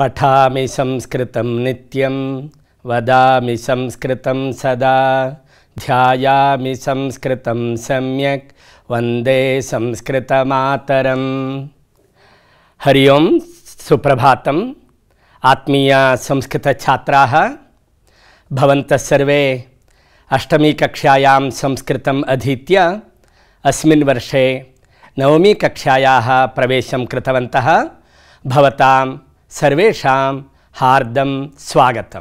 पठा संस्कृत नित्यं वदामि संस्कृतं सदा संस्कृत संस्कृतं वंदे संस्कृत मातर हरिओं सुप्रभात आत्मीय संस्कृत छात्रा सर्वे अष्टमीकक्षायां संस्कृतम् संस्कृत अस्मिन् वर्षे नवमी प्रवेशं कृतवन्तः सर्वेशा हाद स्वागत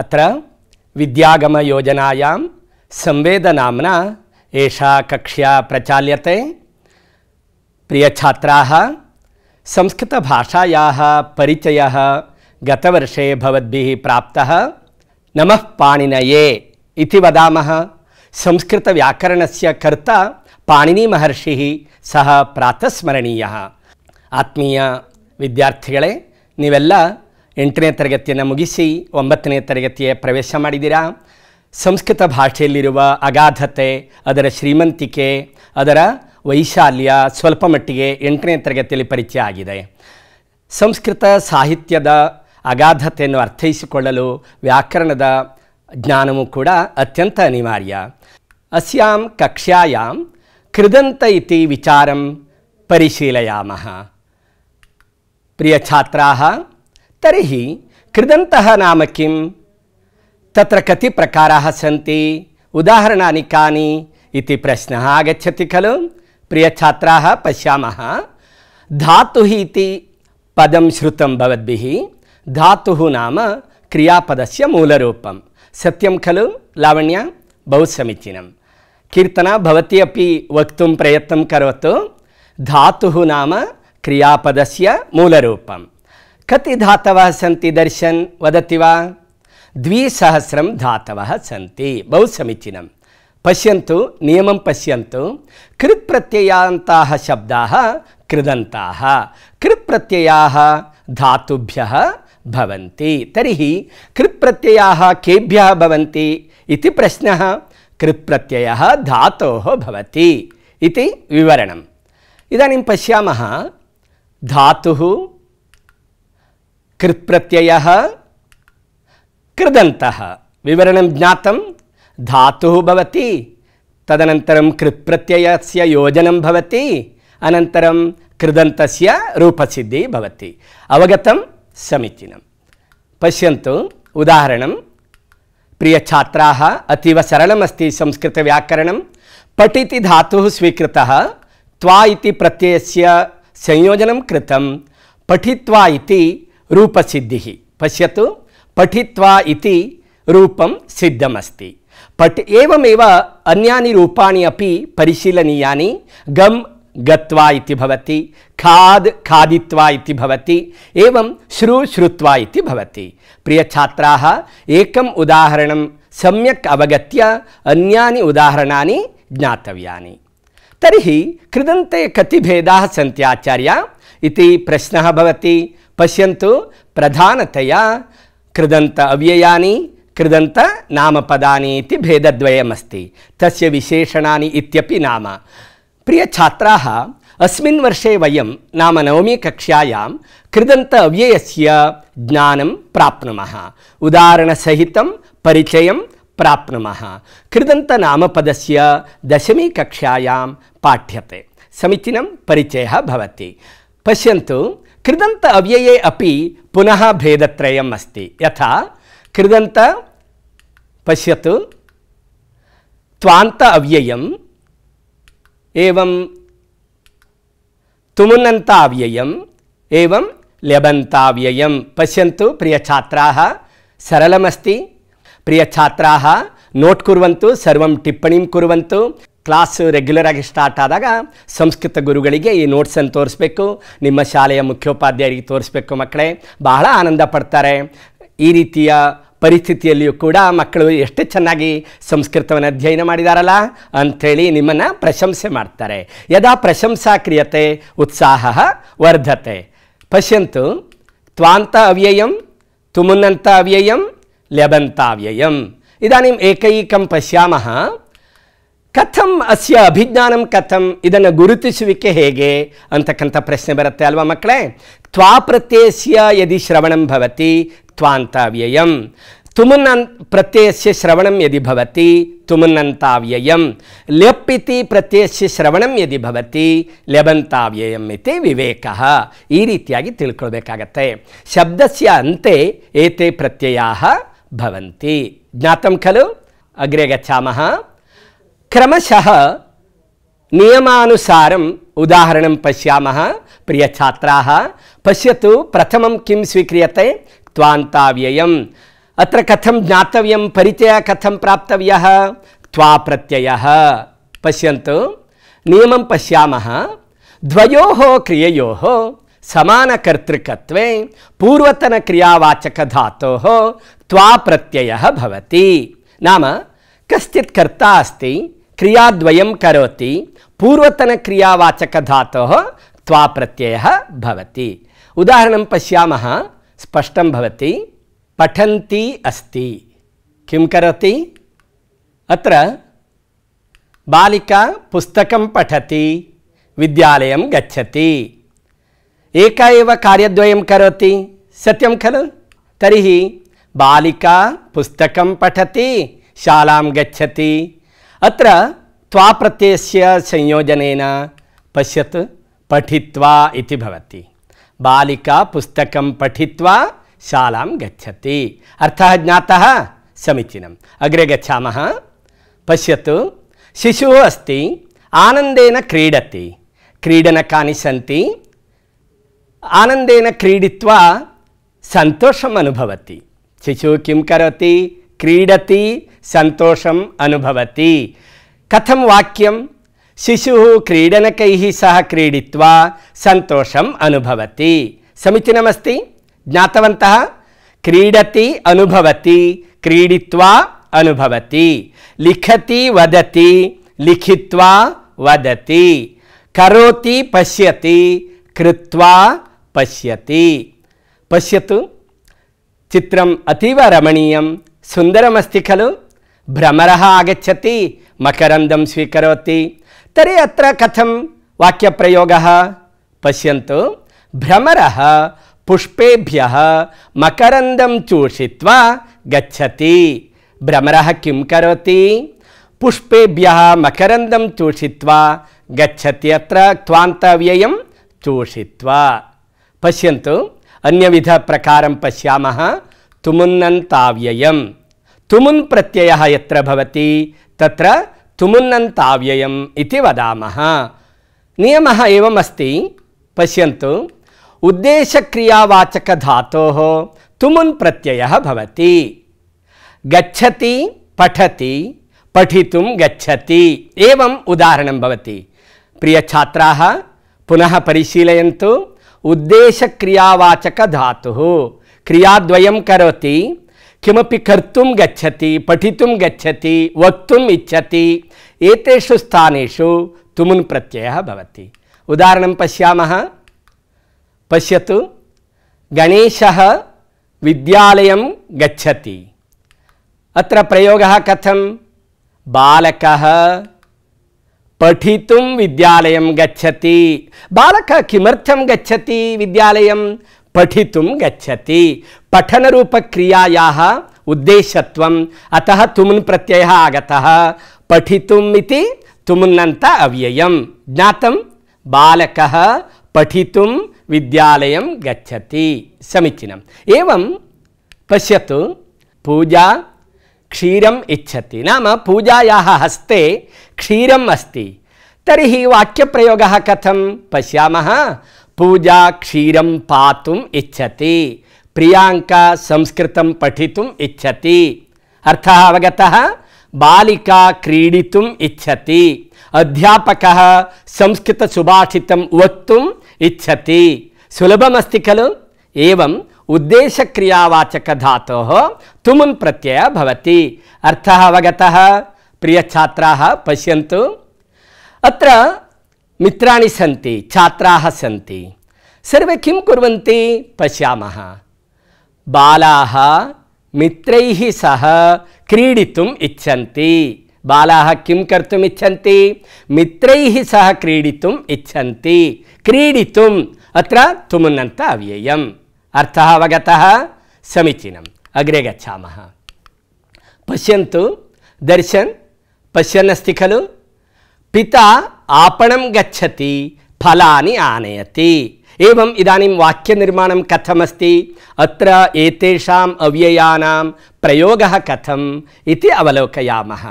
अत्र विद्यागमयोजनायां संवेदनाम्ना एषा कक्ष्या प्रचाल्यते प्रियछात्राः संस्कृत भाषायाचय गतवर्षे नम प्राप्तः नमः वादा संस्कृत व्याकरण से कर्ता पाणिनिमहर्षिः सह प्रातस्मणीय आत्मीय ವಿದ್ಯಾರ್ಥಿಗಳೇ ನೀವೆಲ್ಲ ಎಂಟನೇ ತರಗತಿಯನ್ನು ಮುಗಿಸಿ ಒಂಬತ್ತನೇ ತರಗತಿಯ ಪ್ರವೇಶ ಮಾಡಿದ್ದೀರಾ ಸಂಸ್ಕೃತ ಭಾಷೆಯಲ್ಲಿರುವ ಅಗಾಧತೆ ಅದರ ಶ್ರೀಮಂತಿಕೆ ಅದರ ವೈಶಾಲ್ಯ ಸ್ವಲ್ಪ ಮಟ್ಟಿಗೆ ಎಂಟನೇ ತರಗತಿಯಲ್ಲಿ ಪರಿಚಯ ಆಗಿದೆ ಸಂಸ್ಕೃತ ಸಾಹಿತ್ಯದ ಅಗಾಧತೆಯನ್ನು ಅರ್ಥೈಸಿಕೊಳ್ಳಲು ವ್ಯಾಕರಣದ ಜ್ಞಾನವು ಕೂಡ ಅತ್ಯಂತ ಅನಿವಾರ್ಯ ಅಸ್ಯಾಂ ಕಕ್ಷಾಯಾಂ ಕೃದಂತ ಇತಿ ವಿಚಾರಂ ಪರಿಶೀಲಯಾಮಹ प्रियछात्राः तर्हि कृदन्तः नाम किं तत्र कति प्रकाराः सन्ति उदाहरणानि कानि इति प्रश्नः आगच्छति खलु प्रियछात्राः पश्यामः धातुः इति పదం శృతం భవద్భిः ధాతు నామ క్రియాపదస్య మూలరూపం సత్యం ఖలు లావణ్య బహు సమీచీనం కీర్తన భవతి అపి వక్తుం ప్రయత్నం కరోతు ధాతు నామ क्रियापदस्य मूलरूपं कति धातव सी दर्शन वदति वा द्विसहस्रं धातवः सन्ति बहु समीचीनं पश्यन्तु नियमं पश्यन्तु कृत्प्रत्ययान्ताः शब्दाः कृदन्ताः कृत्प्रत्ययाः धातुभ्यः भवन्ति तर्हि कृत्प्रत्ययाः केभ्यः भवन्ति इति प्रश्नः कृत्प्रत्ययः धातोः भवति इति विवरणम् इदानीं धातु प्रत्यय कृदंत विवरण ज्ञात धातु भवति प्रत्यय कृप्रत्ययस्य योजनं भवति अनन्तरं कृदन्तस्य रूपसिद्धिः भवति अवगतं समीचीनं पश्यन्तु उदाहरणं प्रियछात्राः अतीव सरलमस्ति संस्कृतव्याकरणं पठिति धातुः स्वीकृतः त्वा इति संयोजन कृत पठित्वा इति रूपसिद्धिः पश्यतु पठित्वा इति रूपं सिद्धमस्ति पठि एवमेव अन्यानि रूपाणि अपि परिशीलनीयानि गम् गत्वा इति भवति खाद् खादित्वा इति भवति एवं श्रु श्रुत्वा इति भवति प्रियछात्राः एकम् उदाहरणं सम्यक् अवगत्य अन्यानि उदाहरणानि ज्ञातव्यानि तर्हि कृदन्ते कति भेदाः सन्ति आचार्य प्रश्न प्रश्नः पश्य पश्यन्तु प्रधानतया कृदंत अव्ययानि कृदन्तनामपदानि इति भेदद्वयमस्ति तस्य विशेषणानि इत्यपि नाम प्रियछात्राः अस्मिन् वर्षे वयं नाम नवमीकक्षायां कृदन्त अव्ययस्य ज्ञानं प्राप्नुमः उदाहरणसहितं परिचयं प्राप्नुमः कृदन्तनामपदस्य दशमीकक्षायां पाठ्यते समीचीनं परिचयः भवति पश्यन्तु कृदंत अव्यये अपि पुनः भेदत्रयम् अस्ति यथा कृदन्त पश्यतु त्वान्त अव्ययम् एवं तुमुनन्ताव्ययम् एवं ल्यबन्ताव्ययं पश्यन्तु प्रियछात्राः सरलमस्ति ಪ್ರಿಯ ಛಾತ್ರಾಹ ನೋಟ್ ಕುರುವಂತು ಸರ್ವಂ ಟಿಪ್ಪಣಿಂ ಕುರುವಂತು ಕ್ಲಾಸ್ ರೆಗ್ಯುಲರ್ ಆಗಿ ಸ್ಟಾರ್ಟ್ ಆದಾಗ ಸಂಸ್ಕೃತ ಗುರುಗಳಿಗೆ ಈ ನೋಟ್ಸನ್ನು ತೋರಿಸ್ಬೇಕು ನಿಮ್ಮ ಶಾಲೆಯ ಮುಖ್ಯೋಪಾಧ್ಯಾಯರಿಗೆ ತೋರಿಸ್ಬೇಕು ಮಕ್ಕಳೇ ಬಹಳ ಆನಂದ ಪಡ್ತಾರೆ ಈ ರೀತಿಯ ಪರಿಸ್ಥಿತಿಯಲ್ಲಿಯೂ ಕೂಡ ಮಕ್ಕಳು ಎಷ್ಟು ಚೆನ್ನಾಗಿ ಸಂಸ್ಕೃತವನ್ನು ಅಧ್ಯಯನ ಮಾಡಿದಾರಲ್ಲ ಅಂಥೇಳಿ ನಿಮ್ಮನ್ನು ಪ್ರಶಂಸೆ ಮಾಡ್ತಾರೆ ಯದಾ ಪ್ರಶಂಸಾ ಕ್ರಿಯತೆ ಉತ್ಸಾಹ ವರ್ಧತೆ ಪಶ್ಯಂತು ತ್ವಾಂತ ಅವ್ಯಯಂ ತುಮುನ್ನಂತ ಅವ್ಯಯಂ ल्यबन्ताव्ययम् इदानीम् एकैकं पश्यामः ಕಥಂ ಅಸ್ಯ ಅಭಿಜ್ಞಾನಂ ಕಥಂ ಇದನ್ನು ಗುರುತಿಸುವಿಕೆ ಹೇಗೆ ಅಂತಕ್ಕಂಥ ಪ್ರಶ್ನೆ ಬರುತ್ತೆ ಅಲ್ವಾ ಮಕ್ಕಳೇ ತ್ವಾ ಪ್ರತ್ಯಯಸ್ಯ ಯದಿ ಶ್ರವಣಂ ಭವತಿ ತ್ವಾಂತಾವ್ಯಯಂ ತುಮುನ್ನನ್ ಪ್ರತ್ಯಯಸ್ಯ ಶ್ರವಣಂ ಯದಿ ಭವತಿ ತುಮುನ್ನಂತಾವ್ಯಯಂ ಲೆಪ್ ಇತಿ ಪ್ರತ್ಯಯಸ್ಯ ಶ್ರವಣಂ ಯದಿ ಭವತಿ ಲೆಬಂತಾವ್ಯಯಂ ಇತಿ ವಿವೇಕ ಈ ರೀತಿಯಾಗಿ ತಿಳ್ಕೊಳ್ಬೇಕಾಗತ್ತೆ ಶಬ್ದಸ್ಯ ಅಂತೆ ಏತೆ ಪ್ರತ್ಯಯ भवन्ति ज्ञातं खलु अग्रे गच्छामः क्रमशः नियमानुसारम् उदाहरणं पश्यामः प्रियछात्राः पश्यतु प्रथमं किं स्वीक्रियते त्वान्ताव्ययम् अत्र कथं ज्ञातव्यं परिचयः कथं प्राप्तव्यः त्वा प्रत्ययः पश्यन्तु नियमं पश्यामः द्वयोः क्रिययोः समान సమానకర్తృకత్వే పూర్వతన క్రియావాచకధాతోः त्वा प्रत्यय भवति नाम कश्चित् कर्ता अस्ति क्रियाद्वयं करोति पूर्वतन क्रियावाचक पूर्वतनक्रियावाचकधातोः त्वा प्रत्यय भवति उदाहरणं पश्यामः स्पष्टं भवति पठन्ती अस्ति किं करोति अत्र बालिका पुस्तकं पठति विद्यालयं गच्छति एक एव कार्यद्वयं करोति सत्यं खलु तर्हि बालिका पुस्तक पठति शाला गच्छति अत्र त्वाप्रत्ययस्य संयोजनेन पश्यतु पठित्वा इति भवति बालिका पुस्तकं पठित्वा शालां गच्छति अर्थः ज्ञातः समीचीनम् अग्रे गच्छामः पश्य शिशु अस्ति आनन्देन क्रीडति क्रीडनकानि सी आनन्देन क्रीडित्वा सन्तोषम् अनुभवति शिशुः किं करोति क्रीडति सन्तोषम् अनुभवति कथं वाक्यं शिशुः क्रीडनकैः सह क्रीडित्वा सन्तोषम् अनुभवति समीचीनमस्ति ज्ञातवन्तः क्रीडति अनुभवति क्रीडित्वा अनुभवति लिखति वदति लिखित्वा वदति करोति पश्यति कृत्वा పశ్యతి పశ్యతు చిత్రం అతీవ రమణీయం సుందరమస్తి ఖలు భ్రమర ఆగచ్చతి మకరందం స్వీకరోతి తరి అత్ర కథం వాక్యప్రయోగ పశ్యంతు భ్రమర పుష్పేభ్య మకరందం చూషిత్వా గచ్చతి భ్రమర కిం కరోతి పుష్పేభ్య మకరందం చూషిత్వా గచ్చతి అత్ర క్వాంత వ్యయం చూషిత్వా పశ్యంతు అన్యవిధ ప్రకారం పశ్యామः తుమున్నంతావ్యయం తుమున్ ప్రత్యయः ఎత్ర భవతి తత్ర తుమున్నంతావ్యయం ఇది వదామः నియమः ఏమస్తి పశ్యంతు ఉద్దేశక్రియావాచకధాతోः तुमुन प्रत्यय भवति गच्छति पठति पठितुं गच्छति एवम् उदाहरणं भवति प्रियछात्राः पुनः परिशीलयन्तु उद्देश्य क्रियावाचक धातु क्रियाद्वयं करोति किमपि कर्तुं गच्छति पठितुं गच्छति वक्तुम् इच्छति एतेषु स्थानेषु तुमुन् प्रत्ययः भवति उदाहरणं पश्यामः पश्यतु गणेशः विद्यालयं गच्छति अत्र प्रयोगः कथं बालकः पठितुं विद्यालयं गच्छति बालक किमर्थं गच्छति विद्यालयं पठितुं गच्छति पठनरूपक्रियायाः उद्देश्यत्वम् अतः तुमुन् प्रत्यय आगता पठितुम् इति तुमुन्नन्त अव्ययं ज्ञातं बालकः पठितुं गच्छति समीचीनम् एवं पश्यतु पूजा क्षीरम् इच्छति नाम पूजायाः हस्ते क्षीरम् अस्ति तर्हि वाक्यप्रयोगः कथं पश्यामः पूजा क्षीरं पातुम् इच्छति प्रियाङ्का संस्कृतं पठितुम् इच्छति अर्थः अवगतः बालिका क्रीडितुम् इच्छति अध्यापकः संस्कृतसुभाषितं वक्तुम् इच्छति सुलभमस्ति खलु एवं उद्देश्य क्रियावाचक धातो तुमुन प्रत्यय भवति अर्थः अवगतः प्रियछात्राः पश्यन्तु अत्र मित्राणि सन्ति छात्राः सन्ति सर्वे किं कुर्वन्ति पश्यामः बालाः मित्रैः सह क्रीडितुम् इच्छन्ति బాలాహ కిం కర్తుమిచ్చంతి మిత్రై సహ క్రీడితుం ఇచ్చంతి క్రీడితుం అత్ర अर्थ अवगत समीचीनम् अग्रे गच्छामः पश्यन्तु दर्शन पश्यन् अस्ति खलु पिता आपण गच्छति फलानि आनयति एवम् इदानीं वाक्यनिर्माणं कथमस्ति अत्र एतेषाम् अव्ययानां प्रयोगः कथम् इति अवलोकयामः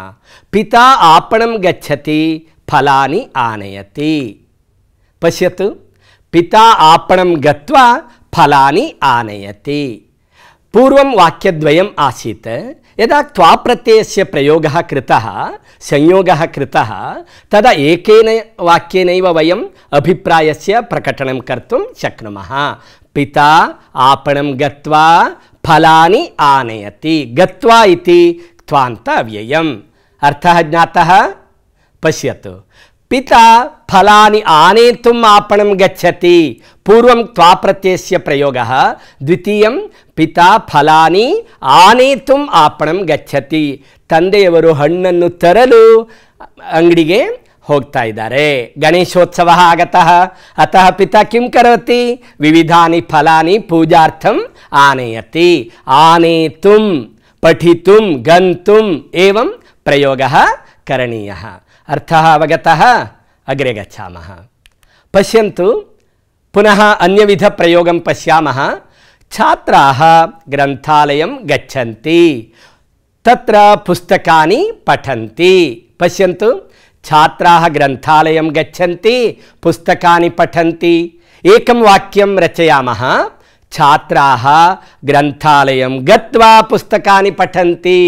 पिता आपणं गच्छति फलानि आनयति पश्यतु पिता आपणं गत्वा फलानि आनयति पूर्वं वाक्यद्वयम् आसीत् यदा क्वाप्रत्ययस्य प्रयोग कृतः संयोग कृता तदा एक वाक्यन वयम् अभिप्रायस्य प्रकटनं कर्तुं शक्नुमः पिता आपणं गत्वा फलानि आनयति गत्वा इति त्वान्त अव्ययम् पश्यतु పిత ఫలాని ఆనేతుం ఆపణం గచ్చతి పూర్వం త్వాప్రత్యస్య ప్రయోగ ద్వితీయం పిత ఫలాని ಆನೇತು ಆಪಣಂ ಗಚ್ಚತಿ ತಂದೆಯವರು ಹಣ್ಣನ್ನು ತರಲು ಅಂಗಡಿಗೆ ಹೋಗ್ತಾ ಇದ್ದಾರೆ ಗಣೇಶೋತ್ಸವ ಆಗತಃ ಅತಃ ಪಿತ ಕಿಂ ಕರೋತಿ ವಿವಿಧಾನಿ ಫಲಾನಿ ಪೂಜಾರ್ಥಂ ಆನಯತಿ ಆನೇತು ಪಠಿತು ಗಂತು ಏವಂ ಪ್ರಯೋಗ ಕರಣೀಯ అర్థ అవగత అగ్రే గచ్చామ పశ్యంతు పునః అన్యవిధ ప్రయోగం పశ్యామ ఛాత్రా గ్రంథాలయం గచ్చంతి తత్ర పుస్తకాన్ని పఠంతి పశ్యంతు ఛాత్రా గ్రంథాలయం గచ్చంతి పుస్తకాన్ని పఠంతి ఏకం వాక్యం రచయామ ఛాత్రా గ్రంథాలయం గత్వా పుస్తకాన్ని పఠంతి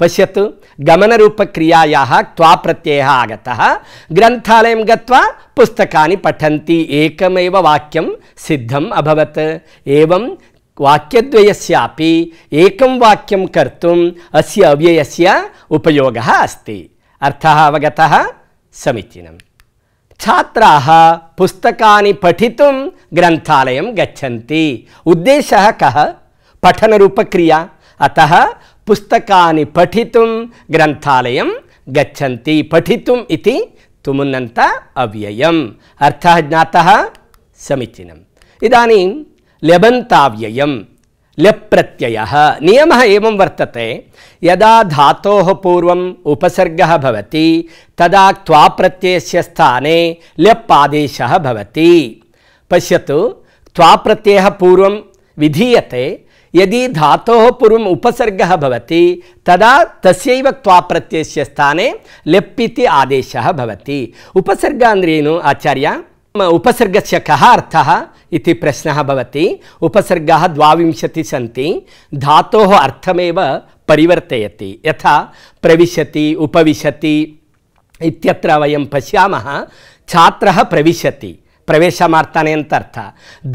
పశ్యతు गमन क्त्वा प्रत्यय आगता ग्रन्थालयं गुस्तका पुस्तकानि पठन्ति एकमेव वाक्यम सिद्धम अभवत एवं वाक्यद्वयस्यापि एकं वाक्यं कर्तुम् अस्य अव्ययस्य उपयोगः अस्ति अर्थः अवगतः समीचीनं छात्राः पुस्तकानि पठितुं ग्रन्थालयं गच्छन्ति उद्देशः कः अतः पुस्तकानि पठितुं ग्रन्थालयं गच्छन्ति पठितुम् इति तुमुन्नन्त अव्ययम् अर्थः ज्ञातः समीचीनम् इदानीं लबन्ताव्ययं ल्यप् प्रत्ययः नियमः एवं वर्तते यदा धातोः पूर्वम् उपसर्गः भवति तदा क्त्वाप्रत्ययस्य स्थाने ल्यप् आदेशः भवति पश्यतु त्वाप्रत्ययः पूर्वं विधीयते यदि धा पूर्व उपसर्ग भवति तदा तस्यैव क्त्वाप्रत्ययस्य स्थाने लेप् इति आदेशः उपसर्ग अन्द्रेनु आचार्य उपसर्गस्य कः अर्थः इति प्रश्नः भवति उपसर्गाः द्वाविंशतिः सन्ति धातोः अर्थमेव यथा प्रविशति उपविशति इत्यत्र वयं पश्यामः छात्रः ಪ್ರವೇಶ ಮಾಡ್ತಾನೆ ಅಂತ ಅರ್ಥ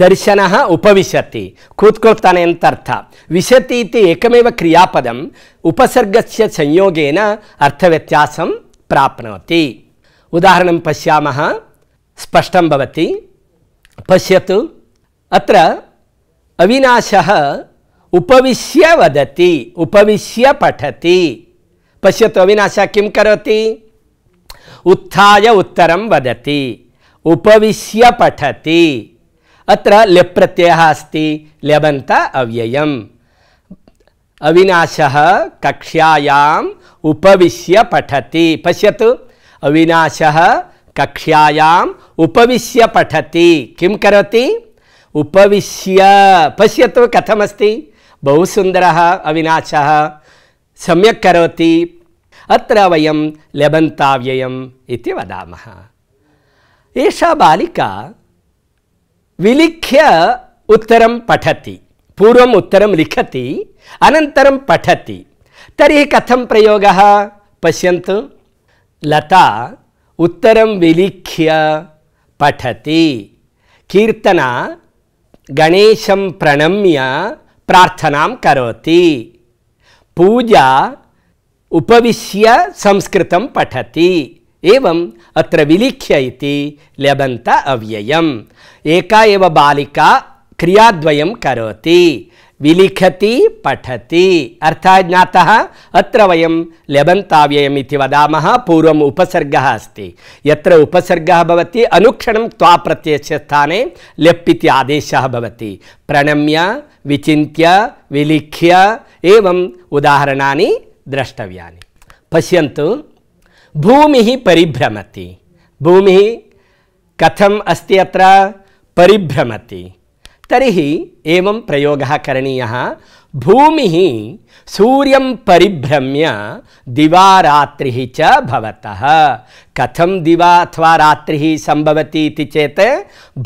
ದರ್ಶನ ಉಪವಿಶತಿ ಕೂತ್ಕೊಳ್ತಾನೆ ಅಂತ ಅರ್ಥ ವಿಶತಿ ಇತಿ ಏಕಮೇವ ಕ್ರಿಯಾಪದಂ ಉಪಸರ್ಗಸ್ಯ ಸಂಯೋಗೇನ ಅರ್ಥವ್ಯತ್ಯಾಸಂ ಪ್ರಾಪ್ನೋತಿ ಉದಾಹರಣಂ ಪಶ್ಯಾಮಃ ಸ್ಪಷ್ಟಂ ಭವತಿ ಪಶ್ಯತು ಅತ್ರ ಅವಿನಾಶಃ उपविश्य वदति उपविश्य पठति पश्यतु अविनाशः किं करोति उत्थाय उत्तरं वदति उपविश्य पठति अत्र लेप्रत्ययः अस्ति लेबन्त अव्ययम् अविनाशः कक्षायाम् उपविश्य पठति पश्यतु अविनाशः कक्षायाम् उपविश्य पठति किं करोति उपविश्य पश्यतु कथमस्ति बहु सुन्दरः अविनाशः सम्यक् करोति अत्र वयं लेबन्ताव्ययम् इति वदामः एषा बालिका विलिख्य उत्तरं पठति पूर्वम् उत्तरं लिखति अनन्तरं पठति तर्हि कथं प्रयोगः पश्यन्तु लता उत्तरं विलिख्य पठति कीर्तना गणेशं प्रणम्य प्रार्थनां करोति पूजा उपविश्य संस्कृतं पठति एवम् अत्र विलिख्य इति लेबन्त एका एव बालिका क्रियाद्वयं करोति विलिखति पठति अर्थः ज्ञातः अत्र वयं लेबन्ताव्ययम् इति वदामः पूर्वम् उपसर्गः अस्ति यत्र उपसर्गः भवति अनुक्षणं त्वा प्रत्ययस्य स्थाने लेप् आदेशः भवति प्रणम्य विचिन्त्य विलिख्य एवम् उदाहरणानि द्रष्टव्यानि पश्यन्तु भूमि परिभ्रमति भूमि कथम अस्ति अत्र परिभ्रमति तरी एवं प्रयोगः करणीयः भूमिः सूर्यं परिभ्रम्य दिवारात्रिः च कथम दिवा अथवा रात्रि संभवती चेत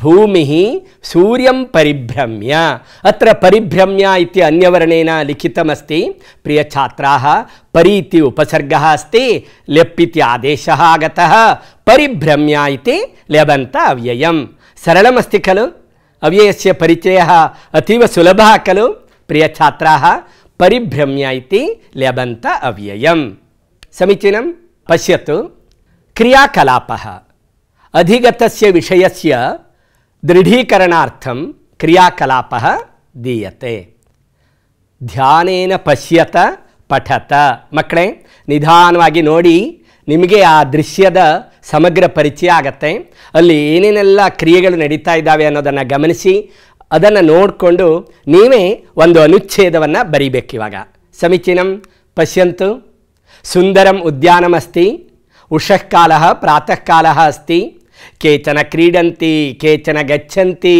भूमि सूर्य सूर्यं परिभ्रम्य अत्र परिभ्रम्य इति प्रिय छात्र प्रियछात्राः उपसर्ग अस्त उपसर्गः अस्ति लेप् इति आदेशः परिभ्रम्य इति लेबन्त सरलमस्ति खलु ಅವ್ಯಯಸ್ಯ ಪರಿಚಯ ಅತೀವ ಸುಲಭ ಖಲು ಪ್ರಿಯ ಛಾತ್ರ ಪರಿಭ್ರಮ್ಯ ಇತಿ ಲೆಬಂತ ಅವ್ಯಯಂ ಸಮೀಚೀನಂ ಪಶ್ಯತು ಕ್ರಿಯಾಕಲಾಪಃ अधिगतस्य विषयस्य दृढीकरणार्थं क्रियाकलापः दीयते ಧ್ಯಾನೇನ ಪಶ್ಯತ ಪಠತ ಮಕ್ಕಳೇ ನಿಧಾನವಾಗಿ ನೋಡಿ ನಿಮಗೆ ಆ ದೃಶ್ಯದ ಸಮಗ್ರ ಪರಿಚಯ ಆಗತ್ತೆ ಅಲ್ಲಿ ಏನೇನೆಲ್ಲ ಕ್ರಿಯೆಗಳು ನಡೀತಾ ಇದ್ದಾವೆ ಅನ್ನೋದನ್ನು ಗಮನಿಸಿ ಅದನ್ನು ನೋಡಿಕೊಂಡು ನೀವೇ ಒಂದು ಅನುಚ್ಛೇದವನ್ನು ಬರೀಬೇಕಿವಾಗ ಸಮೀಚೀನಂ ಪಶ್ಯಂತು ಸುಂದರಂ ಉದ್ಯಾನಮಸ್ತಿ ಉಷಃಕಾಲ ಪ್ರಾತಃಕಾಲ ಅಸ್ತಿ ಕೇಚನ ಕ್ರೀಡಂತಿ ಕೇಚನ ಗಚ್ಚಂತಿ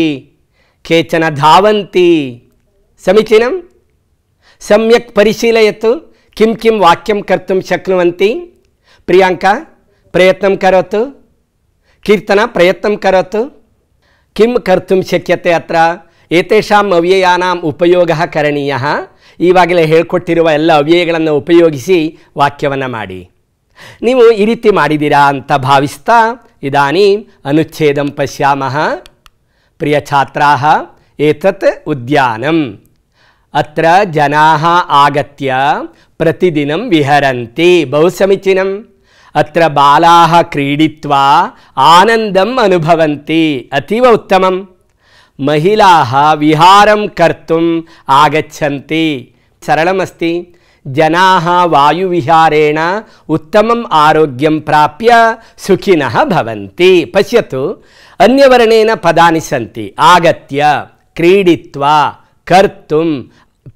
ಕೇಚನ ಧಾವಂತಿ ಸಮೀಚೀನಂ ಸಮ್ಯಕ್ ಪರಿಶೀಲಯತು ಕಿಂ ಕಿಂ ವಾಕ್ಯಂ ಕರ್ತು ಶಕ್ನುವಂತಿ ಪ್ರಿಯಾಂಕಾ ಪ್ರಯತ್ನ ಕರೋತು ಕೀರ್ತನ ಪ್ರಯತ್ನ ಕರೋತು ಕಂ ಕರ್ತು ಶಕ್ಯತೆ ಅತ್ರ ಏತಾಂ ಅವ್ಯಯಾನಾಂ ಉಪಯೋಗ ಕರಣೀಯ ಈವಾಗಲೇ ಹೇಳ್ಕೊಟ್ಟಿರುವ ಎಲ್ಲ ಅವ್ಯಯಗಳನ್ನು ಉಪಯೋಗಿಸಿ ವಾಕ್ಯವನ್ನು ಮಾಡಿ ನೀವು ಈ ರೀತಿ ಮಾಡಿದ್ದೀರಾ ಅಂತ ಭಾವಿಸ್ತಾ ಇದಾನಿ ಅನುಚ್ಛೇದಂ ಪಶ್ಯಾಮ ಪ್ರಿಯ ಛಾತ್ರಾ ಏತತ್ ಉದ್ಯಾನಂ ಅತ್ರ ಜನಾ ಆಗತ್ಯ ಪ್ರತಿದಿನ ವಿಹರಂತಿ ಬಹು ಸಮೀಚೀನಂ అత్ర బాలాహ క్రీడిత్వా ఆనందం అనుభవంతి అతీవ ఉత్తమం మహిళా విహారం కర్తుం ఆగచ్చంతి సరళమస్తి జనా వాయువిహారేణ ఉత్తమం ఆరోగ్యం ప్రాప్య సుఖిన భవంతి పశ్యతు అన్యవర్ణేన పదాని సంతి ఆగత్య క్రీడిత్వా కర్తుం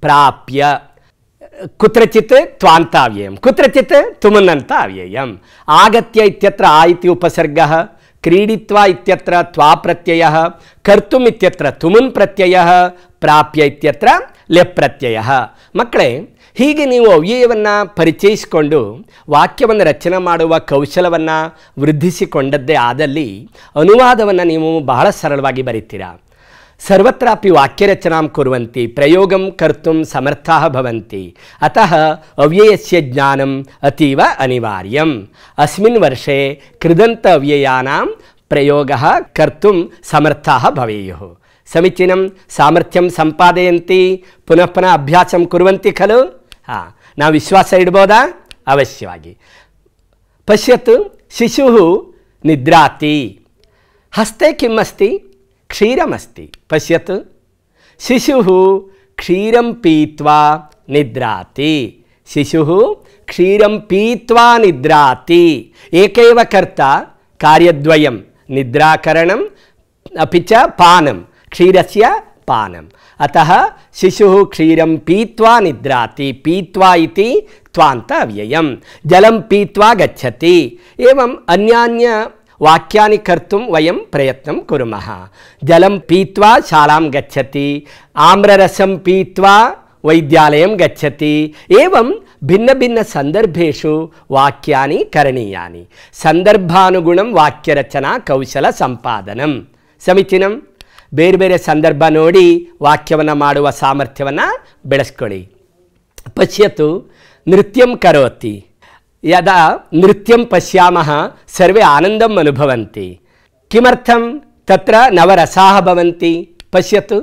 ప్రాప్య ಕುತ್ರಚಿತ್ ತ್ವಾಂತಾವ್ಯಯಂ ಕುತ್ರಚಿತ್ ತುಮನ್ನಂತಾವ್ಯಯಂ ಆಗತ್ಯ ಇತ್ಯತ್ರ ಆ ಇತಿ ಉಪಸರ್ಗ ಕ್ರೀಡಿತ್ವ ಇತ್ಯತ್ರ ತ್ವಾ ಪ್ರತ್ಯಯ ಕರ್ತುಂ ಇತ್ಯತ್ರ ತುಮನ್ ಪ್ರತ್ಯಯ ಪ್ರಾಪ್ಯ ಇತ್ಯತ್ರ ಲೆಪ್ ಪ್ರತ್ಯಯ ಮಕ್ಕಳೇ ಹೀಗೆ ನೀವು ಅವ್ಯಯವನ್ನು ಪರಿಚಯಿಸಿಕೊಂಡು ವಾಕ್ಯವನ್ನು ರಚನೆ ಮಾಡುವ ಕೌಶಲವನ್ನು ವೃದ್ಧಿಸಿಕೊಂಡದ್ದೇ ಆದಲ್ಲಿ ಅನುವಾದವನ್ನು ನೀವು ಬಹಳ ಸರಳವಾಗಿ ಬರೀತೀರಾ సర్వత్రాపి వాక్యరచనాం కుర్వంతి ప్రయోగం కర్తుం సమర్థాః భవంతి అతः అవ్యయస్య జ్ఞానం అతీవ అనివార్యం అస్మిన్ వర్షే కృదంత అవ్యయానాం ప్రయోగ కర్తుం సమర్థాః భవేయుः సమీచీనం సామర్థ్యం సంపాదయంతి పునఃపున అభ్యాసం ಅಭ್ಯಾಸಂ ఖలు ಖಲು ಹಾ ನಾವು ವಿಶ್ವಾಸ ಇಡ್ಬೋದಾ ಅವಶ್ಯವಾಗಿ ಪಶ್ಯತ್ತು ಶಿಶು ನಿದ್ರಾತಿ ಹಸ್ತೆ क्षीरमस्त पश्य शिशु क्षीरं पीत्वा निद्रा शिशु क्षीरं पीवा निद्रा एक कर्ता कार्यद्वयं निद्राकरण अपि च क्षीर से पानम् अतः शिशु क्षीरं पीत्वा निद्रा पीत्वा इति जलम अव्ययं गच्छति एवम् अन्यान्य வாக்கியானி கர்த்தும் வயம் பிரயத்னம் குருமः ஜலம் பீத்வா சாலாம் கச்சதி ஆம்ரரசம் பீத்வா वैद्यालयं गच्छति एवं भिन्नभिन्नसन्दर्भेषु वाक्यानि करणीयानि ಸಂದರ್ಭಾನುಗುಣಂ ವಾಕ್ಯರಚನಾ ಕೌಶಲ ಸಂಪಾದನಂ ಸಮೀಚೀನಂ ಬೇರೆ ಬೇರೆ ಸಂದರ್ಭ ನೋಡಿ ವಾಕ್ಯವನ್ನು ಮಾಡುವ ಸಾಮರ್ಥ್ಯವನ್ನು ಬೆಳೆಸ್ಕೊಳ್ಳಿ ಪಶ್ಯತು ನೃತ್ಯಂ ಕರೋತಿ యదా నృత్యం పశ్యామः సర్వే ఆనందం అనుభవంతి కిమర్థం తత్ర నవరసాः భవంతి పశ్యతు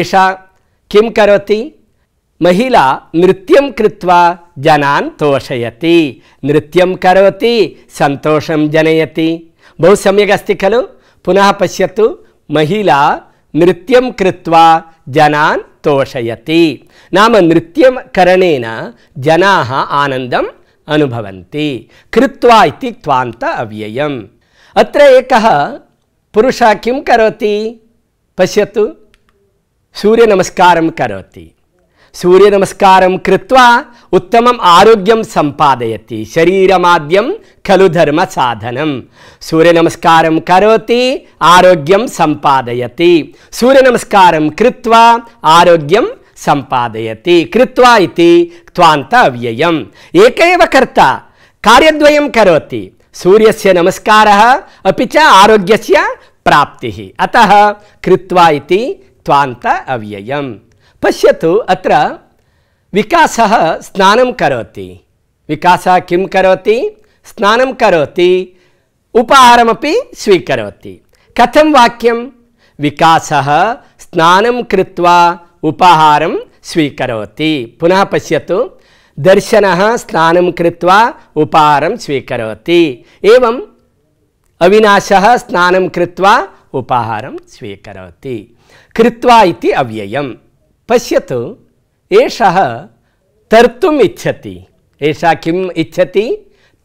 ఏషా కిం కరోతి మహిళ నృత్యం కృత్వా జనాన్ తోషయతి నృత్యం కరోతి సంతోషం జనయతి బహు సమ్యక్ అస్తి ఖలు పునః పశ్యతు మహిళ నృత్యం కృత్వా జనాన్ తోషయతి నామ నృత్యం కరణేన జనా ఆనందం अनुभवन्ति कृत्वा इति क्वान्त अव्ययम् अत्र एकः पुरुषः किं करोति पश्यतु सूर्यनमस्कारं करोति सूर्यनमस्कारं कृत्वा उत्तमम् आरोग्यं सम्पादयति शरीरमाद्यं खलु धर्मसाधनं सूर्यनमस्कारं करोति आरोग्यं सम्पादयति सूर्यनमस्कारं कृत्वा आरोग्यं సంపాదయతి కృత్వా ఇది త్వాంత అవ్యయం ఏకైవ కర్త కార్యద్వయం కరోతి సూర్యస్య నమస్కార అపి చ ఆరోగ్యస్య ప్రాప్తి అత కృత్వా ఇది త్వాంత అవ్యయం పశ్యతు అత్ర వికాసः స్నానం కరోతి వికాసः కిం కరోతి స్నానం కరోతి ఉపహారమపి స్వీకరోతి కథం వాక్యం వికాసः స్నానం కృత్వా उपहार स्वीकरोति पुनः पश्यतु दर्शनः स्नानं कृत्वा उपहारं स्वीकरोति एवम् अविनाशः स्नानं कृत्वा उपहारं स्वीकरोति कृत्वा इति अव्ययं पश्यतु एषः तर्तुम् इच्छति एषा किम् इच्छति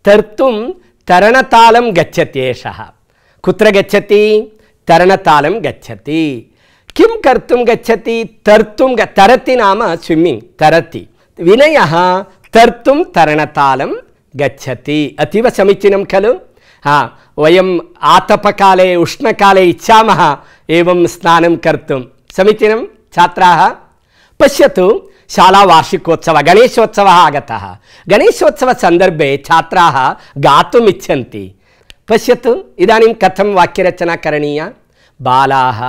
तर्तुं तरणतालं गच्छति एषः कुत्र गच्छति तरणतालं गच्छति கிம் கர்த்தும் கச்சதி தர்த்தும் தரத்தி நாம ஸ்விம்மிங் தரத்தி வினய தர்த்தும் தரணத்தாலம் கச்சதி அத்தீவ சமீச்சீனம் खलु हा वयम् आतपकाले उष्णकाले इच्छामः एवं स्नानं कर्तुं समीचीनं छात्राः पश्यतु शालावार्षिकोत्सवः गणेशोत्सवः आगतः गणेशोत्सवसन्दर्भे छात्राः गातुम् इच्छन्ति पश्यतु इदानीं कथं वाक्यरचना करणीया बालाः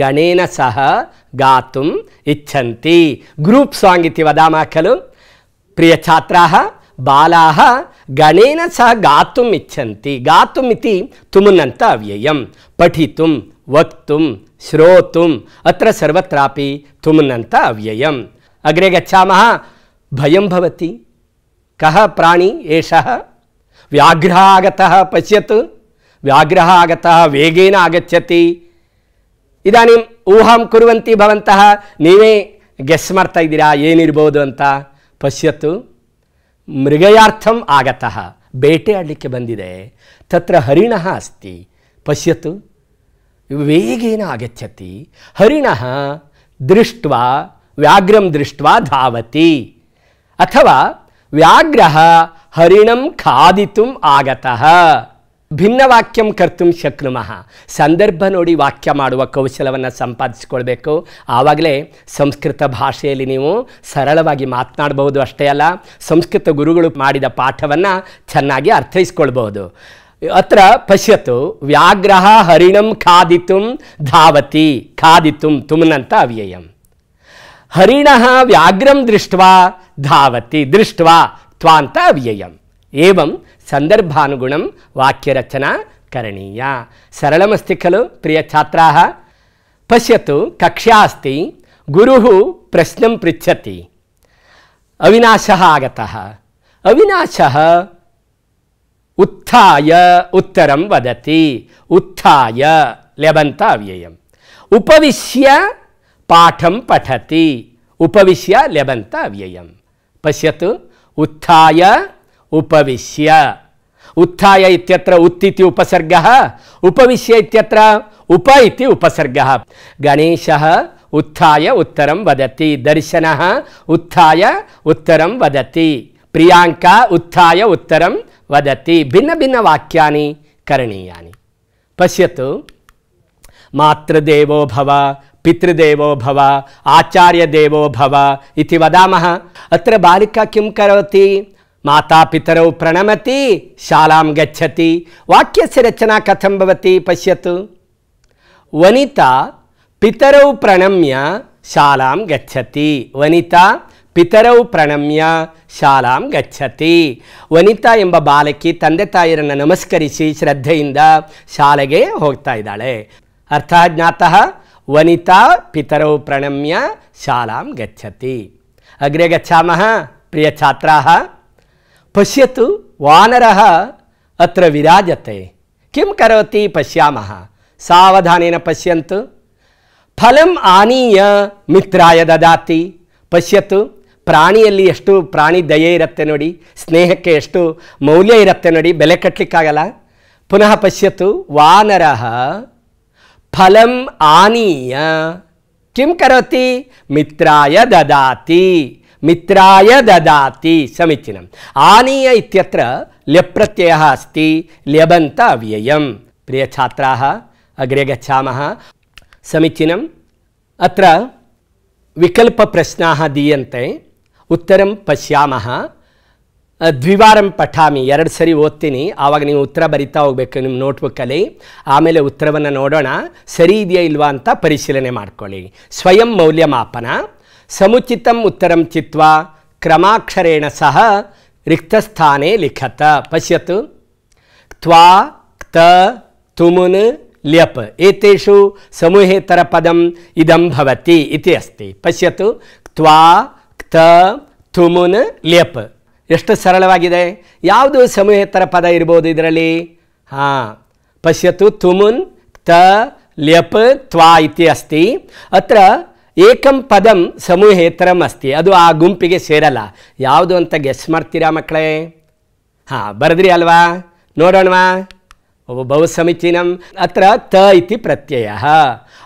గణేన సహ గాతుం ఇచ్చంతి గ్రూప్ సాంగ్ ఇది వదామా ఖలు ప్రియ ఛాత్రా బాలా గణేన సహ గాతుం ఇచ్చంతి గాతుం ఇది తుమునంత అవ్యయం పఠితుం వక్తుం శ్రోతుం అత్ర సర్వత్రాపి తుమునంత అవ్యయం అగ్రే గచ్చామः భయం భవతి కహ ప్రాణి ఏష వ్యాఘ్ర ఆగత పశ్యత్ వ్యాఘ్ర ఆగత వేగేన ఆగచ్చతి ಇದಾನಿ ಊಹಾಂ ಕುರುವಂತಿ ಭವಂತಹ ನೀವೇ ಗೆಸ್ ಮಾಡ್ತಾ ಇದ್ದೀರಾ ಏನಿರ್ಬೋದು ಅಂತ ಪಶ್ಯತ್ತು ಮೃಗಯಾರ್ಥಂ ಆಗತಃ ಬೇಟೆ ಆಡಲಿಕ್ಕೆ ಬಂದಿದೆ ತತ್ರ ಹರಿಣ ಅಸ್ತಿ ಪಶ್ಯತ್ತು ವೇಗೇನ ಆಗತಿ ಹರಿಣ ದೃಷ್ಟ ವ್ಯಾಘ್ರಂ ದೃಷ್ಟ ಧಾವತಿ ಅಥವಾ ವ್ಯಾಘ್ರ ಹರಿಣಂ ಖಾದಿತು ಆಗತಃ ಭಿನ್ನವಾಕ್ಯಂ ಕರ್ತು ಶಕ್ನುಮಃ ಸಂದರ್ಭ ನೋಡಿ ವಾಕ್ಯ ಮಾಡುವ ಕೌಶಲವನ್ನು ಸಂಪಾದಿಸಿಕೊಳ್ಬೇಕು ಆವಾಗಲೇ ಸಂಸ್ಕೃತ ಭಾಷೆಯಲ್ಲಿ ನೀವು ಸರಳವಾಗಿ ಮಾತನಾಡಬಹುದು ಅಷ್ಟೇ ಅಲ್ಲ ಸಂಸ್ಕೃತ ಗುರುಗಳು ಮಾಡಿದ ಪಾಠವನ್ನು ಚೆನ್ನಾಗಿ ಅರ್ಥೈಸ್ಕೊಳ್ಬಹುದು ಅತ್ರ ಪಶ್ಯತು ವ್ಯಾಘ್ರ ಹರಿಣಂ ಖಾದಿತು ಧಾವತಿ ಖಾದಿತು ತುಮನಂತ ಅವ್ಯಯಂ ಹರಿಣ ವ್ಯಾಘ್ರಂ ದೃಷ್ಟ ಧಾವತಿ ದೃಷ್ಟ ತ್ವಾಂತ ಅವ್ಯಯಂ ಏವಂ సందర్భానుగుణం వాక్యరచన కరణీయ సరళమస్తి ఖలు ప్రియ ఛాత్రా పశ్యతు కక్ష్యా అస్తి గురు ప్రశ్నం పృచ్చతి అవినాశ ఆగత అవినాశ ఉత్య ఉత్తరం వదతి ఉత్య లెబంత అవ్యయం ఉపవిశ్య పాఠం పఠతి ఉపవిశ్య లెబంత అవ్యయం పశ్యతు ఉత్య ఉపవిశ్య उत्थाय इत्यत्र उत् इति उपसर्गः उपविश्य इत्यत्र उप इति उपसर्गः गणेशः उत्थाय उत्तरं वदति दर्शनः उत्थाय उत्तरं वदति प्रियांका उत्थाय उत्तरं वदति भिन्नभिन्नवाक्यानि करणीयानि पश्यतु मातृदेवो भव पितृदेवो भव आचार्यदेवो भव इति वदामः अत्र बालिका किं करोति ಮಾತಾಪಿತರೌ ಪ್ರಣಮತಿ ಶಾಲಾಂ ಗಚ್ಚತಿ ವಾಕ್ಯಸ್ಯ ರಚನಾ ಕಥಂ ಭವತಿ ಪಶ್ಯತು ವನಿತಾ ಪಿತರೌ ಪ್ರಣಮ್ಯ ಶಾಲಾಂ ಗಚ್ಚತಿ ವನಿತಾ ಪಿತರೌ ಪ್ರಣಮ್ಯ ಶಾಲಾಂ ಗಚ್ಚತಿ ವನಿತಾ ಎಂಬ ಬಾಲಕಿ ತಂದೆ ತಾಯಿಯರನ್ನು ನಮಸ್ಕರಿಸಿ ಶ್ರದ್ಧೆಯಿಂದ ಶಾಲೆಗೆ ಹೋಗ್ತಾ ಇದ್ದಾಳೆ ಅರ್ಥ ಜ್ಞಾತಃ ವನಿತಾ ಪಿತರೌ ಪ್ರಣಮ್ಯ ಶಾಲಾಂ ಗಚ್ಚತಿ ಅಗ್ರೆ ಗಚ್ಚಾಮಃ ಪ್ರಿಯ ಛಾತ್ರಾಹ ಪಶ್ಯತು ವಾನರಃ ಅತ್ರ ವಿರಾಜತೆ ಕಿಂ ಕರೋತಿ ಪಶ್ಯಾಮಃ ಸಾವಧಾನೇನ ಪಶ್ಯಂತು ಫಲಂ ಆನೀಯ ಮಿತ್ರಾಯ ದದಾತಿ ಪಶ್ಯತು ಪ್ರಾಣಿಯಲ್ಲಿ ಎಷ್ಟು ಪ್ರಾಣಿ ದಯೆ ಇರುತ್ತೆ ನೋಡಿ ಸ್ನೇಹಕ್ಕೆ ಎಷ್ಟು ಮೌಲ್ಯ ಇರುತ್ತೆ ನೋಡಿ ಬೆಲೆ ಕಟ್ಟಲಿಕ್ಕಾಗಲ್ಲ ಪುನಃ ಪಶ್ಯತು ವಾನರ ಫಲಂ ಆನೀಯ ಕಿಂ ಕರೋತಿ ಮಿತ್ರಾಯ ದದಾತಿ ಮಿತ್ರಾಯ ದದಾತಿ ಸಮೀಚೀನ ಆನೀಯ ಇತ್ಯತ್ರ ಲೆಪ್ರತ್ಯಯ ಅಸ್ತಿ ಲ್ಯಬಂತ ಅವ್ಯಯಂ ಪ್ರಿಯ ಛಾತ್ರ ಅಗ್ರೆ ಗಚ್ಛಾಮಃ ಸಮೀಚೀನ ಅತ್ರ ಪ್ರಶ್ನಾ ದೀಯಂತೆ ಉತ್ತರಂ ಪಶ್ಯಾಮ ದ್ವಿವಾರಂ ಪಠಾಮಿ ಎರಡು ಸರಿ ಓದ್ತೀನಿ ಆವಾಗ ನೀವು ಉತ್ತರ ಬರಿತಾ ಹೋಗಬೇಕು ನಿಮ್ಮ ನೋಟ್ಬುಕ್ಕಲ್ಲಿ ಆಮೇಲೆ ಉತ್ತರವನ್ನು ನೋಡೋಣ ಸರಿ ಇದೆಯಾ ಇಲ್ವಾ ಅಂತ ಪರಿಶೀಲನೆ ಮಾಡ್ಕೊಳ್ಳಿ ಸ್ವಯಂ ಮೌಲ್ಯಮಾಪನ ಸಮುಚಿತಂ ಉತ್ತರಂ ಚಿತ್ವ ಕ್ರಮಾಕ್ಷರೇಣ ಸಹ ರಿಕ್ತಸ್ಥನೆ ಲಿಖತ ಪಶ್ಯತು ತ್ವಾ ಕ್ತ ತುಮುನ್ ಲ್ಯಪ್ ಎು ಸಮೂಹೇತರ ಪದಂ ಇದಂ ಭವತಿ ಇತಿ ಅಸ್ತಿ ಪಶ್ಯತು ತ್ವಾ ಕ್ತ ತುಮುನ್ ಲ್ಯಪ್ ಎಷ್ಟು ಸರಳವಾಗಿದೆ ಯಾವುದು ಸಮೂಹೇತರ ಪದ ಇರ್ಬೋದು ಇದರಲ್ಲಿ ಹಾಂ ಪಶ್ಯತು ತುಮುನ್ ತ ಲ್ಯಪ್ ತ್ವಾ ಇತಿ ಅಸ್ತಿ ಅತ್ರ ಏಕಂ ಪದಂ ಸಮೂಹೇತರಂ ಅಸ್ತಿ ಅದು ಆ ಗುಂಪಿಗೆ ಸೇರಲ್ಲ ಯಾವುದು ಅಂತ ಗೆಸ್ ಮಾಡ್ತೀರಾ ಮಕ್ಕಳೇ ಹಾ ಬರೆದ್ರಿ ಅಲ್ವಾ ನೋಡೋಣವಾ ಬಹು ಸಮೀಚೀನಂ ಅತ್ರ ತ ಇತಿ ಪ್ರತ್ಯಯ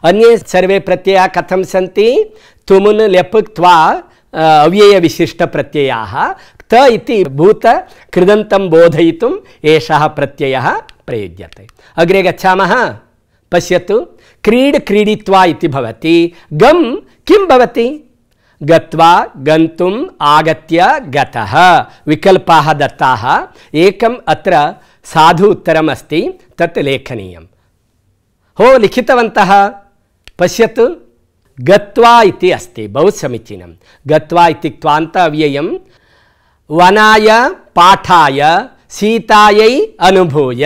ಅನ್ಯೇ ಸರ್ವೇ ಪ್ರತ್ಯಯ ಕಥಂ ಸಂತಿ ತುಮುನ್ ಲೆಪ್ ತ್ವಾ ಅವ್ಯಯ ವಿಶಿಷ್ಟ ಪ್ರತ್ಯಯ ತ ಇತಿ ಭೂತ ಕೃದಂತಂ ಬೋಧಯಿತು ಏಷ ಪ್ರತ್ಯಯ ಪ್ರಯುಜ್ಯತೆ ಅಗ್ರೆ ಗಚ್ಛಾಮಃ ಪಶ್ಯತು क्रीड क्रीडित्वा इति भवति गम किं भवति गत्वा गन्तुम् आगत्य गतः विकल्पाः दत्ताः एकम् अत्र साधु उत्तरम् अस्ति तत् लेखनीयं हो लिखितवन्तः पश्यतु गत्वा इति अस्ति बहु समीचीनं गत्वा इति क्वान्तव्ययं वनाय पाठाय सीतायै अनुभूय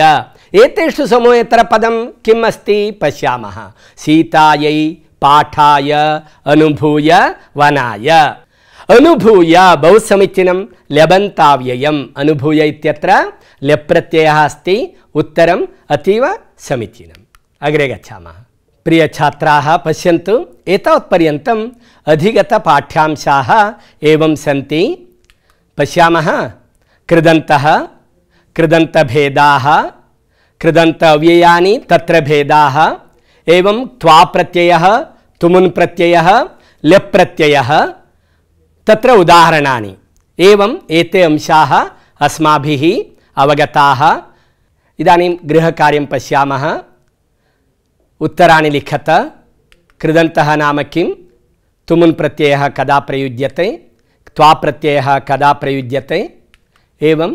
एतेषु समूहेतरपदं किम् अस्ति पश्यामः सीतायै पाठाय अनुभूय वनाय अनुभूय बहु समीचीनं लबन्ताव्ययम् अनुभूय इत्यत्र लप्रत्ययः अस्ति उत्तरम् अतीव समीचीनम् अग्रे गच्छामः प्रियछात्राः पश्यन्तु एतावत्पर्यन्तम् अधिगतपाठ्यांशाः एवं सन्ति पश्यामः कृदन्तः कृदन्तभेदाः कृदन्तव्ययानि तत्र भेदाः एवं त्वा प्रत्ययः तुमुन् प्रत्ययः लेप् प्रत्ययः तत्र उदाहरणानि एवम् एते अंशाः अस्माभिः अवगताः इदानीं गृहकार्यं पश्यामः उत्तराणि लिखत कृदन्तः नाम किं तुमुन् प्रत्ययः कदा प्रयुज्यते त्वा प्रत्ययः कदा प्रयुज्यते एवं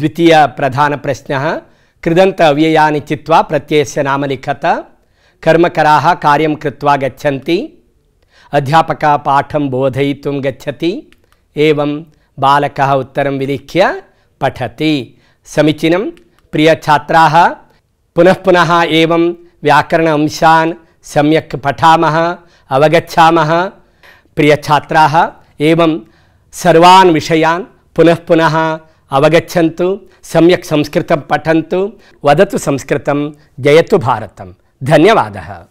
द्वितीयप्रधानप्रश्नः कृदंत अव्ययानि चित्वा प्रत्ययस्य नाम लिखत कर्मकराः कार्यं कृत्वा गच्छन्ति अध्यापकः पाठं बोधयितुं गच्छति एवं बालकः उत्तरं विलिख्य पठति समीचीनं प्रियछात्राः पुनः पुनः एवं व्याकरण अंशान् सम्यक् पठामः अवगच्छामः प्रियछात्राः एवं सर्वान् विषयान् पुनः पुनः అవగచ్చంతు సమ్యక్ సంస్కృతం పఠంతు వదతు సంస్కృతం జయతు భారతం ధన్యవాద